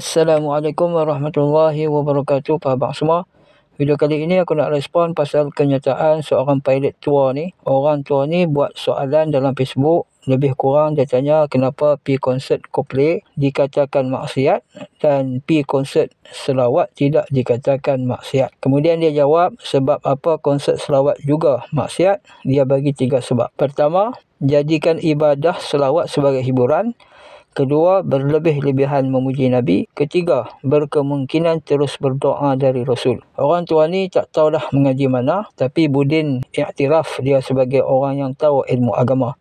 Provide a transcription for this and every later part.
Assalamualaikum warahmatullahi wabarakatuh Fahabang semua Video kali ini aku nak respon pasal kenyataan seorang pilot tua ni Orang tua ni buat soalan dalam Facebook Lebih kurang dia tanya kenapa pi konsert Coldplay dikatakan maksiat Dan pi konsert Selawat tidak dikatakan maksiat Kemudian dia jawab sebab apa konsert Selawat juga maksiat Dia bagi tiga sebab Pertama, jadikan ibadah Selawat sebagai hiburan Kedua, berlebih-lebihan memuji Nabi. Ketiga, berkemungkinan terus berdoa dari Rasul. Orang tua ni tak tahulah mengaji mana, tapi Budin iktiraf dia sebagai orang yang tahu ilmu agama.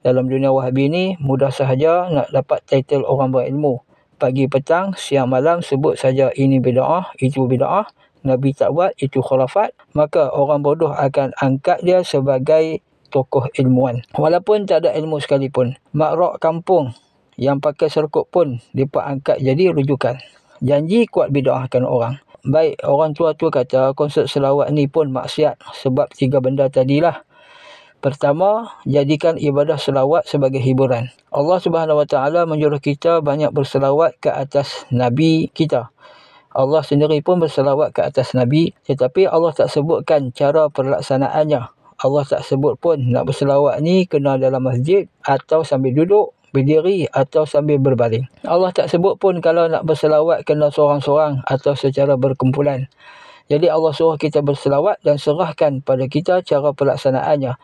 Dalam dunia wahabi ni, mudah sahaja nak dapat title orang berilmu. Pagi petang, siang malam sebut saja ini bida'ah, itu bida'ah. Nabi tak buat, itu khurafat. Maka orang bodoh akan angkat dia sebagai tokoh ilmuan. Walaupun tak ada ilmu sekalipun. Makrok kampung yang pakai serkup pun mereka angkat jadi rujukan. Janji kuat bidoakan orang. Baik, orang tua-tua kata konsep selawat ni pun maksiat sebab tiga benda tadilah. Pertama, jadikan ibadah selawat sebagai hiburan. Allah Subhanahu Wa Taala menyuruh kita banyak berselawat ke atas Nabi kita. Allah sendiri pun berselawat ke atas Nabi tetapi Allah tak sebutkan cara pelaksanaannya. Allah tak sebut pun nak berselawat ni kena dalam masjid atau sambil duduk berdiri atau sambil berbaring. Allah tak sebut pun kalau nak berselawat kena seorang-seorang atau secara berkumpulan. Jadi Allah suruh kita berselawat dan serahkan pada kita cara pelaksanaannya.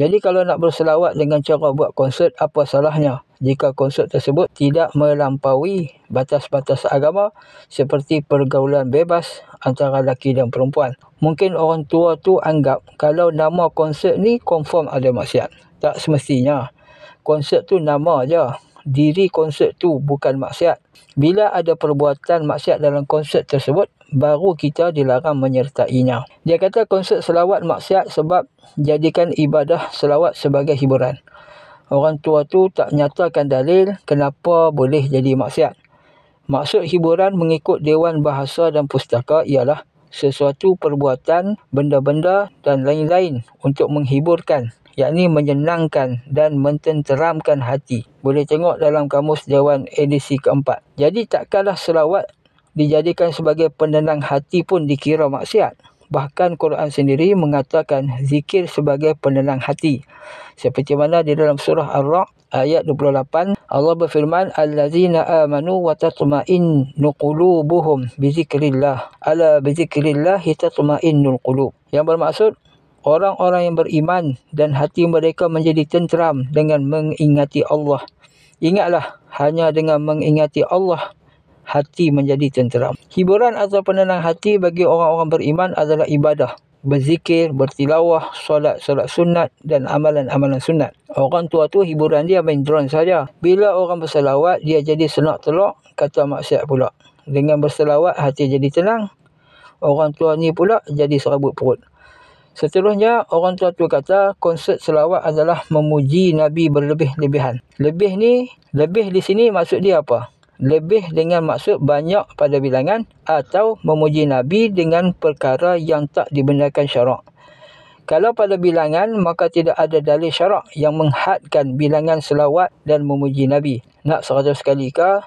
Jadi kalau nak berselawat dengan cara buat konsert, apa salahnya? Jika konsert tersebut tidak melampaui batas-batas agama seperti pergaulan bebas antara lelaki dan perempuan. Mungkin orang tua tu anggap kalau nama konsert ni confirm ada maksiat. Tak semestinya konsep tu nama je diri konsep tu bukan maksiat bila ada perbuatan maksiat dalam konsep tersebut baru kita dilarang menyertainya dia kata konsep selawat maksiat sebab jadikan ibadah selawat sebagai hiburan orang tua tu tak nyatakan dalil kenapa boleh jadi maksiat maksud hiburan mengikut dewan bahasa dan pustaka ialah sesuatu perbuatan, benda-benda dan lain-lain untuk menghiburkan yakni menyenangkan dan mententeramkan hati. Boleh tengok dalam kamus Dewan edisi keempat. Jadi tak kalah selawat dijadikan sebagai penenang hati pun dikira maksiat. Bahkan Quran sendiri mengatakan zikir sebagai penenang hati. Seperti mana di dalam surah Ar-Ra' ayat 28 Allah berfirman allazina amanu wa tatma'innu qulubuhum bi ala bi zikrillah tatma'innul qulub yang bermaksud orang-orang yang beriman dan hati mereka menjadi tenteram dengan mengingati Allah. Ingatlah, hanya dengan mengingati Allah, hati menjadi tenteram. Hiburan atau penenang hati bagi orang-orang beriman adalah ibadah. Berzikir, bertilawah, solat-solat sunat dan amalan-amalan sunat. Orang tua tu hiburan dia main drone saja. Bila orang berselawat, dia jadi senak telok, kata maksiat pula. Dengan berselawat, hati jadi tenang. Orang tua ni pula jadi serabut perut. Seterusnya, orang tua-tua kata konsep selawat adalah memuji Nabi berlebih-lebihan. Lebih ni, lebih di sini maksud dia apa? Lebih dengan maksud banyak pada bilangan atau memuji Nabi dengan perkara yang tak dibenarkan syarak. Kalau pada bilangan, maka tidak ada dalil syarak yang menghadkan bilangan selawat dan memuji Nabi. Nak seratus kali ke,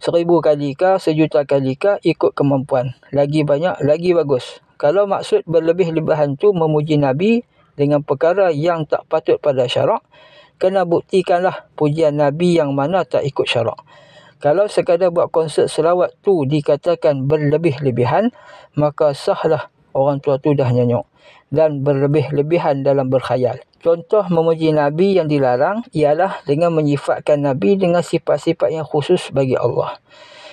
seribu kali ke, sejuta kali ke, ikut kemampuan. Lagi banyak, lagi bagus. Kalau maksud berlebih-lebihan tu memuji Nabi dengan perkara yang tak patut pada syarak, kena buktikanlah pujian Nabi yang mana tak ikut syarak. Kalau sekadar buat konsert selawat tu dikatakan berlebih-lebihan, maka sahlah orang tua tu dah nyanyuk dan berlebih-lebihan dalam berkhayal. Contoh memuji Nabi yang dilarang ialah dengan menyifatkan Nabi dengan sifat-sifat yang khusus bagi Allah.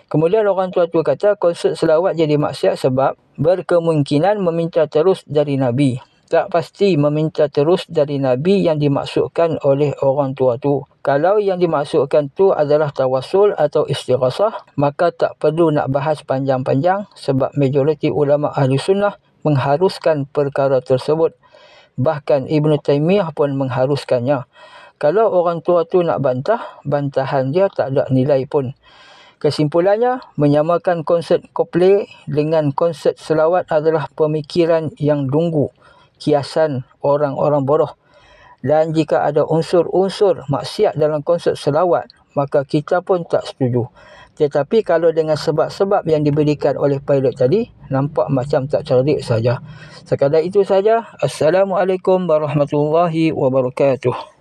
Kemudian orang tua-tua kata konsert selawat jadi maksiat sebab berkemungkinan meminta terus dari Nabi. Tak pasti meminta terus dari Nabi yang dimaksudkan oleh orang tua tu. Kalau yang dimaksudkan tu adalah tawasul atau istirahat, maka tak perlu nak bahas panjang-panjang sebab majoriti ulama ahli sunnah mengharuskan perkara tersebut. Bahkan Ibn Taymiyah pun mengharuskannya. Kalau orang tua tu nak bantah, bantahan dia tak ada nilai pun. Kesimpulannya, menyamakan konsep Coldplay dengan konsep selawat adalah pemikiran yang dungu, kiasan orang-orang boroh. Dan jika ada unsur-unsur maksiat dalam konsep selawat, maka kita pun tak setuju. Tetapi kalau dengan sebab-sebab yang diberikan oleh pilot tadi, nampak macam tak cerdik saja. Sekadar itu saja. Assalamualaikum warahmatullahi wabarakatuh.